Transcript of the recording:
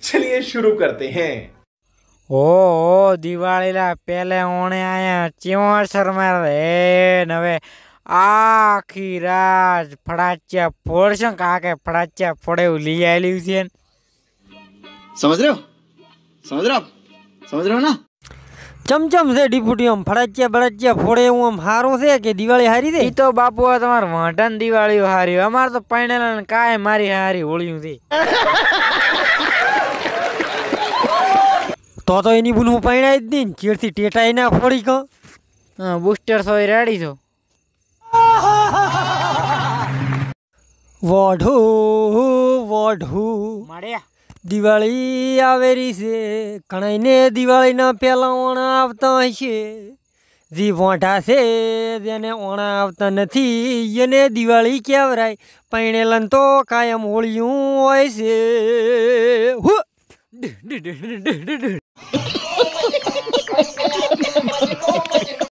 चलिए शुरू करते हैं ओ, ओ दिवाली ला पहले ओने आया चिमोर शर्मा रे नवे આખી રાત ફડાચ્યા ફોડશે કાકે ફડાચ્યા ફોડે લઈ આવેલી છે સમજ રહ્યો સમજ રહ્યો સમજ રહ્યો ના ચમચમ છે ડીપુટી આમ ફળાચિયા બળાચિયા ફોડે એવું આમ સારું છે કે દિવાળી હારી છે એ તો બાપુ તમારે વાંટન દિવાળી હારી અમારે તો પૈણેલા કાંઈ મારી હારી હોળ્યું છે તો તો એની ભૂલ હું પૈણાઈ જ નહીં ચીડથી ટેટાઈ ના ફોડી કહો હા બુસ્ટર સો રેડી છો વઢુ વઢુ મળ્યા દિવાળી આવેરી છે ઘણાઈને દિવાળીના પહેલાં ઓણા આવતા હશે જે ભોંઠા છે જેને ઓણા આવતા નથી એને દિવાળી કહેવરાય પૈણેલન તો કાયમ હોળિયું હોય છે